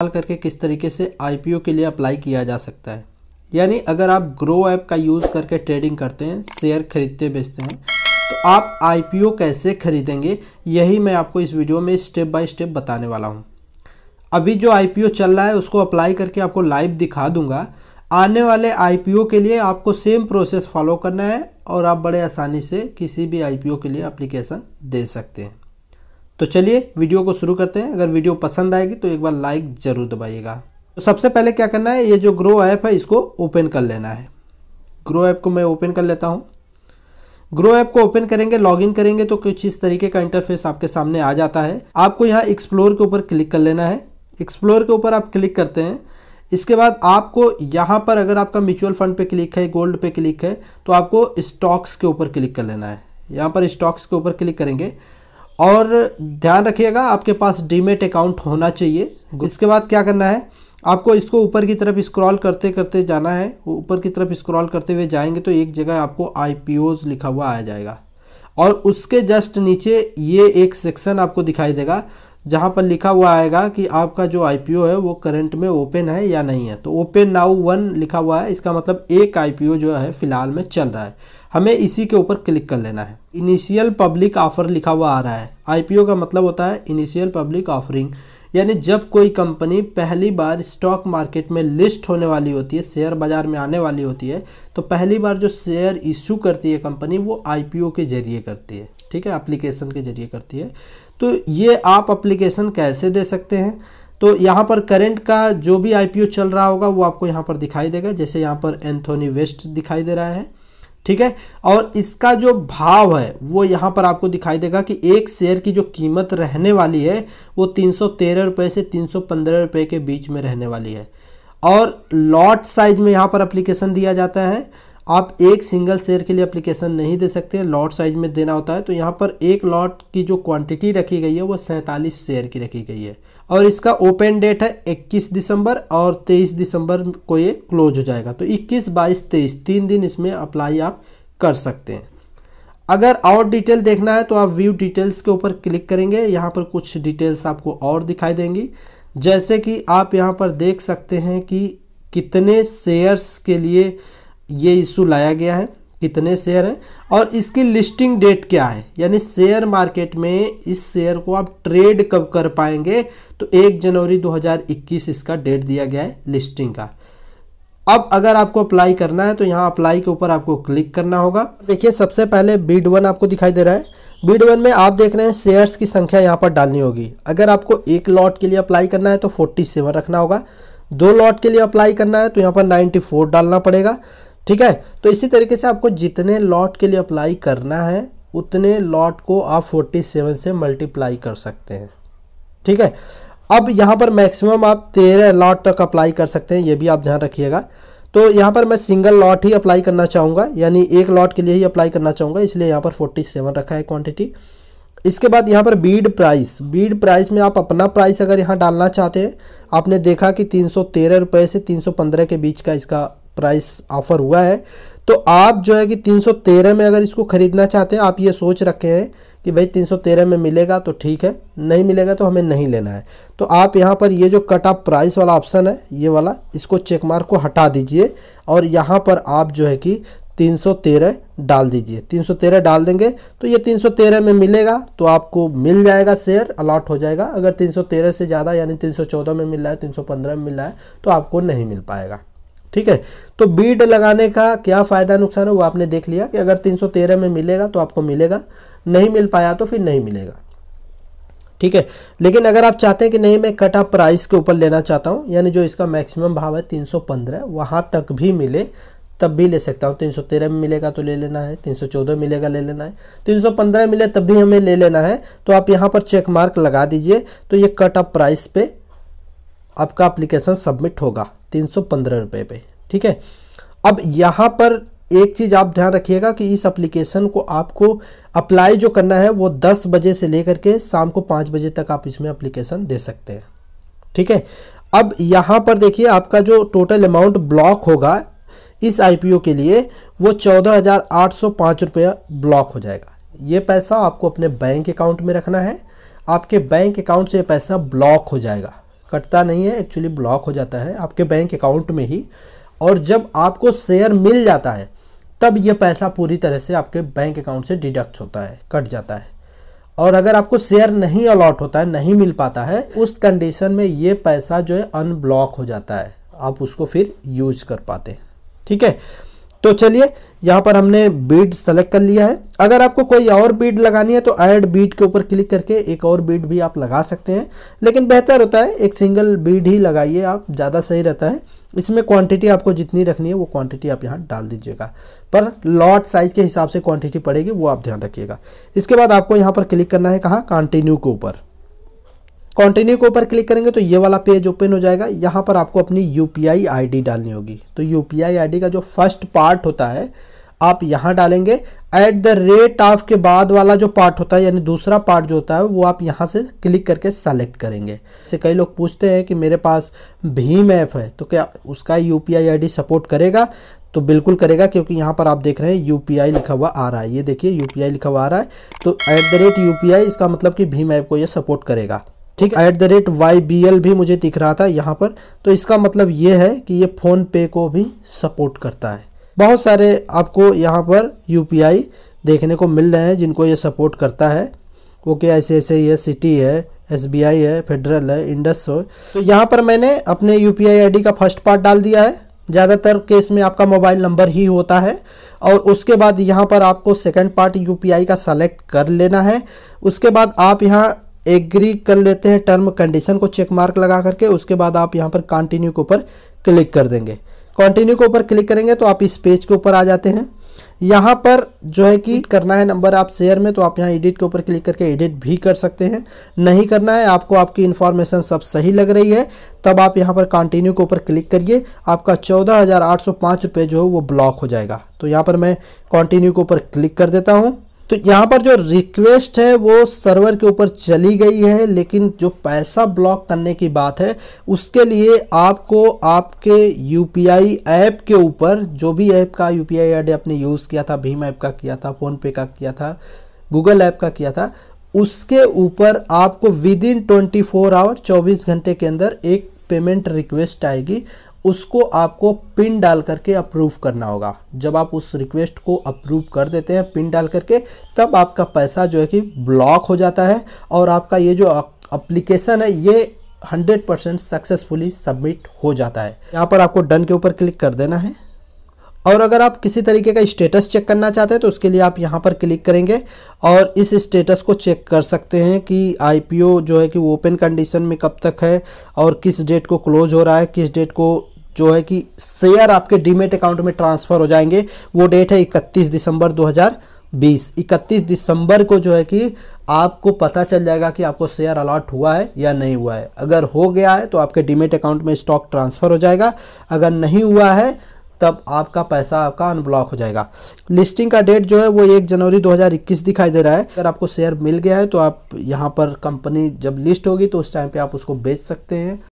इस्तेमाल करके किस तरीके से आई के लिए अप्लाई किया जा सकता है यानी अगर आप ग्रो ऐप का यूज़ करके ट्रेडिंग करते हैं शेयर खरीदते बेचते हैं तो आप आई कैसे खरीदेंगे यही मैं आपको इस वीडियो में स्टेप बाय स्टेप बताने वाला हूँ अभी जो आई चल रहा है उसको अप्लाई करके आपको लाइव दिखा दूंगा आने वाले आई के लिए आपको सेम प्रोसेस फॉलो करना है और आप बड़े आसानी से किसी भी आई के लिए अप्लीकेशन दे सकते हैं तो चलिए वीडियो को शुरू करते हैं अगर वीडियो पसंद आएगी तो एक बार लाइक ज़रूर दबाइएगा तो सबसे पहले क्या करना है ये जो ग्रो ऐप है इसको ओपन कर लेना है ग्रो ऐप को मैं ओपन कर लेता हूँ ग्रो ऐप को ओपन करेंगे लॉगिन करेंगे तो कुछ इस तरीके का इंटरफेस आपके सामने आ जाता है आपको यहाँ एक्सप्लोर के ऊपर क्लिक कर लेना है एक्सप्लोर के ऊपर आप क्लिक करते हैं इसके बाद आपको यहाँ पर अगर आपका म्यूचुअल फंड पे क्लिक है गोल्ड पे क्लिक है तो आपको स्टॉक्स के ऊपर क्लिक कर लेना है यहाँ पर स्टॉक्स के ऊपर क्लिक करेंगे और ध्यान रखिएगा आपके पास डीमेट अकाउंट होना चाहिए इसके बाद क्या करना है आपको इसको ऊपर की तरफ स्क्रॉल करते करते जाना है ऊपर की तरफ स्क्रॉल करते हुए जाएंगे तो एक जगह आपको आई लिखा हुआ आ जाएगा और उसके जस्ट नीचे ये एक सेक्शन आपको दिखाई देगा जहाँ पर लिखा हुआ आएगा कि आपका जो आई है वो करंट में ओपन है या नहीं है तो ओपन नाउ वन लिखा हुआ है इसका मतलब एक आई जो है फिलहाल में चल रहा है हमें इसी के ऊपर क्लिक कर लेना है इनिशियल पब्लिक ऑफर लिखा हुआ आ रहा है आई का मतलब होता है इनिशियल पब्लिक ऑफरिंग यानी जब कोई कंपनी पहली बार स्टॉक मार्केट में लिस्ट होने वाली होती है शेयर बाज़ार में आने वाली होती है तो पहली बार जो शेयर इशू करती है कंपनी वो आईपीओ के जरिए करती है ठीक है एप्लीकेशन के जरिए करती है तो ये आप एप्लीकेशन कैसे दे सकते हैं तो यहाँ पर करंट का जो भी आईपीओ चल रहा होगा वो आपको यहाँ पर दिखाई देगा जैसे यहाँ पर एंथोनी वेस्ट दिखाई दे रहा है ठीक है और इसका जो भाव है वो यहाँ पर आपको दिखाई देगा कि एक शेयर की जो कीमत रहने वाली है वो तीन सौ से तीन सौ के बीच में रहने वाली है और लॉट साइज में यहाँ पर अप्लीकेशन दिया जाता है आप एक सिंगल शेयर के लिए अप्लीकेशन नहीं दे सकते लॉट साइज में देना होता है तो यहाँ पर एक लॉट की जो क्वांटिटी रखी गई है वो सैंतालीस शेयर की रखी गई है और इसका ओपन डेट है 21 दिसंबर और 23 दिसंबर को ये क्लोज हो जाएगा तो 21, 22, 23 तीन दिन इसमें अप्लाई आप कर सकते हैं अगर और डिटेल देखना है तो आप व्यू डिटेल्स के ऊपर क्लिक करेंगे यहाँ पर कुछ डिटेल्स आपको और दिखाई देंगी जैसे कि आप यहाँ पर देख सकते हैं कि कितने शेयर्स के लिए ये इशू लाया गया है कितने शेयर हैं और इसकी लिस्टिंग डेट क्या है यानी शेयर मार्केट में इस शेयर को आप ट्रेड कब कर पाएंगे तो 1 जनवरी 2021 इसका डेट दिया गया है लिस्टिंग का अब अगर आपको अप्लाई करना है तो यहाँ अप्लाई के ऊपर आपको क्लिक करना होगा देखिए सबसे पहले बीड वन आपको दिखाई दे रहा है बीड वन में आप देख रहे हैं शेयर्स की संख्या यहाँ पर डालनी होगी अगर आपको एक लॉट के लिए अप्लाई करना है तो फोर्टी सेवन रखना होगा दो लॉट के लिए अप्लाई करना है तो यहाँ पर 94 डालना पड़ेगा ठीक है तो इसी तरीके से आपको जितने लॉट के लिए अप्लाई करना है उतने लॉट को आप 47 से मल्टीप्लाई कर सकते हैं ठीक है अब यहाँ पर मैक्सिमम आप तेरह लॉट तक अप्लाई कर सकते हैं ये भी आप ध्यान रखिएगा तो यहाँ पर मैं सिंगल लॉट ही अप्लाई करना चाहूँगा यानी एक लॉट के लिए ही अप्लाई करना चाहूँगा इसलिए यहाँ पर 47 रखा है क्वांटिटी इसके बाद यहाँ पर बीड प्राइस बीड प्राइस में आप अपना प्राइस अगर यहाँ डालना चाहते हैं आपने देखा कि तीन सौ से तीन के बीच का इसका प्राइस ऑफर हुआ है तो आप जो है कि 313 में अगर इसको ख़रीदना चाहते हैं आप ये सोच रखे हैं कि भाई 313 में मिलेगा तो ठीक है नहीं मिलेगा तो हमें नहीं लेना है तो आप यहाँ पर ये जो कट ऑफ प्राइस वाला ऑप्शन है ये वाला इसको चेक मार्क को हटा दीजिए और यहाँ पर आप जो है कि 313 डाल दीजिए 313 डाल देंगे तो ये 313 में मिलेगा तो आपको मिल जाएगा शेयर अलाट हो जाएगा अगर 313 से ज़्यादा यानी 314 में मिल रहा है 315 में मिल रहा है तो आपको नहीं मिल पाएगा ठीक है तो बीड लगाने का क्या फ़ायदा नुकसान है वो आपने देख लिया कि अगर 313 में मिलेगा तो आपको मिलेगा नहीं मिल पाया तो फिर नहीं मिलेगा ठीक है लेकिन अगर आप चाहते हैं कि नहीं मैं कट ऑफ प्राइस के ऊपर लेना चाहता हूँ यानी जो इसका मैक्सिमम भाव है 315 वहाँ तक भी मिले तब भी ले सकता हूँ 313 में मिलेगा तो ले लेना है 314 मिलेगा ले लेना है 315 मिले तब भी हमें ले लेना है तो आप यहाँ पर चेक मार्क लगा दीजिए तो ये कट ऑफ प्राइस पे आपका अप्लीकेशन सबमिट होगा तीन सौ पंद्रह रुपये पे ठीक है अब यहाँ पर एक चीज़ आप ध्यान रखिएगा कि इस एप्लीकेशन को आपको अप्लाई जो करना है वो दस बजे से लेकर के शाम को पाँच बजे तक आप इसमें अप्लीकेशन दे सकते हैं ठीक है अब यहाँ पर देखिए आपका जो टोटल अमाउंट ब्लॉक होगा इस आईपीओ के लिए वो चौदह हज़ार आठ सौ पाँच रुपया ब्लॉक हो जाएगा ये पैसा आपको अपने बैंक अकाउंट में रखना है आपके बैंक अकाउंट से पैसा ब्लॉक हो जाएगा कटता नहीं है एक्चुअली ब्लॉक हो जाता है आपके बैंक अकाउंट में ही और जब आपको शेयर मिल जाता है तब यह पैसा पूरी तरह से आपके बैंक अकाउंट से डिडक्ट होता है कट जाता है और अगर आपको शेयर नहीं अलॉट होता है नहीं मिल पाता है उस कंडीशन में ये पैसा जो है अनब्लॉक हो जाता है आप उसको फिर यूज कर पाते हैं ठीक है तो चलिए यहाँ पर हमने बीड सेलेक्ट कर लिया है अगर आपको कोई और बीड लगानी है तो ऐड बीड के ऊपर क्लिक करके एक और बीड भी आप लगा सकते हैं लेकिन बेहतर होता है एक सिंगल बीड ही लगाइए आप ज़्यादा सही रहता है इसमें क्वांटिटी आपको जितनी रखनी है वो क्वांटिटी आप यहाँ डाल दीजिएगा पर लॉट साइज के हिसाब से क्वांटिटी पड़ेगी वो आप ध्यान रखिएगा इसके बाद आपको यहाँ पर क्लिक करना है कहाँ कॉन्टिन्यू के ऊपर कॉन्टिन्यू के ऊपर क्लिक करेंगे तो ये वाला पेज ओपन हो जाएगा यहाँ पर आपको अपनी U P I I D डालनी होगी तो U P I I D का जो फर्स्ट पार्ट होता है आप यहाँ डालेंगे एट द रेट ऑफ के बाद वाला जो पार्ट होता है यानी दूसरा पार्ट जो होता है वो आप यहाँ से क्लिक करके सेलेक्ट करेंगे जैसे कई लोग पूछते हैं कि मेरे पास भीम ऐप है तो क्या उसका यू पी सपोर्ट करेगा तो बिल्कुल करेगा क्योंकि यहाँ पर आप देख रहे हैं यू लिखा हुआ आ रहा है ये देखिए यू लिखा हुआ आ रहा है तो एट द रेट यू इसका मतलब कि भीम ऐप को ये सपोर्ट करेगा ठीक at the rate Y B L भी मुझे दिख रहा था यहाँ पर तो इसका मतलब ये है कि ये फ़ोन पे को भी सपोर्ट करता है बहुत सारे आपको यहाँ पर यू देखने को मिल रहे हैं जिनको ये सपोर्ट करता है ओके ऐसे ऐसे है सिटी है एस है फेडरल है इंडस हो तो यहाँ पर मैंने अपने यू पी का फर्स्ट पार्ट डाल दिया है ज़्यादातर केस में आपका मोबाइल नंबर ही होता है और उसके बाद यहाँ पर आपको सेकंड पार्ट यू का सेलेक्ट कर लेना है उसके बाद आप यहाँ एग्री कर लेते हैं टर्म कंडीशन को चेक मार्क लगा करके उसके बाद आप यहाँ पर कंटिन्यू के ऊपर क्लिक कर देंगे कंटिन्यू के ऊपर क्लिक करेंगे तो आप इस पेज के ऊपर आ जाते हैं यहाँ पर जो है कि करना है नंबर आप शेयर में तो आप यहाँ एडिट के ऊपर क्लिक करके एडिट भी कर सकते हैं नहीं करना है आपको आपकी इन्फॉर्मेशन सब सही लग रही है तब आप यहाँ पर कंटिन्यू के ऊपर क्लिक करिए आपका चौदह हज़ार आठ सौ पाँच रुपये जो है वो ब्लॉक हो जाएगा तो यहाँ पर मैं कंटिन्यू के ऊपर क्लिक कर देता हूँ तो यहाँ पर जो रिक्वेस्ट है वो सर्वर के ऊपर चली गई है लेकिन जो पैसा ब्लॉक करने की बात है उसके लिए आपको आपके यू पी ऐप के ऊपर जो भी ऐप का यू पी आई आपने यूज़ किया था भीम ऐप का किया था फ़ोनपे का किया था गूगल ऐप का किया था उसके ऊपर आपको within twenty four hour चौबीस घंटे के अंदर एक पेमेंट रिक्वेस्ट आएगी उसको आपको पिन डाल करके अप्रूव करना होगा जब आप उस रिक्वेस्ट को अप्रूव कर देते हैं पिन डाल करके तब आपका पैसा जो है कि ब्लॉक हो जाता है और आपका ये जो अप्लीकेशन है ये 100 परसेंट सक्सेसफुली सबमिट हो जाता है यहाँ पर आपको डन के ऊपर क्लिक कर देना है और अगर आप किसी तरीके का स्टेटस चेक करना चाहते हैं तो उसके लिए आप यहाँ पर क्लिक करेंगे और इस स्टेटस को चेक कर सकते हैं कि आईपीओ जो है कि ओपन कंडीशन में कब तक है और किस डेट को क्लोज हो रहा है किस डेट को जो है कि शेयर आपके डीमेट अकाउंट में ट्रांसफ़र हो जाएंगे वो डेट है इकतीस दिसंबर 2020 इकतीस दिसंबर को जो है कि आपको पता चल जाएगा कि आपको शेयर अलॉट हुआ है या नहीं हुआ है अगर हो गया है तो आपके डीमेट अकाउंट में स्टॉक ट्रांसफ़र हो जाएगा अगर नहीं हुआ है तब आपका पैसा आपका अनब्लॉक हो जाएगा लिस्टिंग का डेट जो है वो एक जनवरी 2021 दिखाई दे रहा है अगर आपको शेयर मिल गया है तो आप यहाँ पर कंपनी जब लिस्ट होगी तो उस टाइम पे आप उसको बेच सकते हैं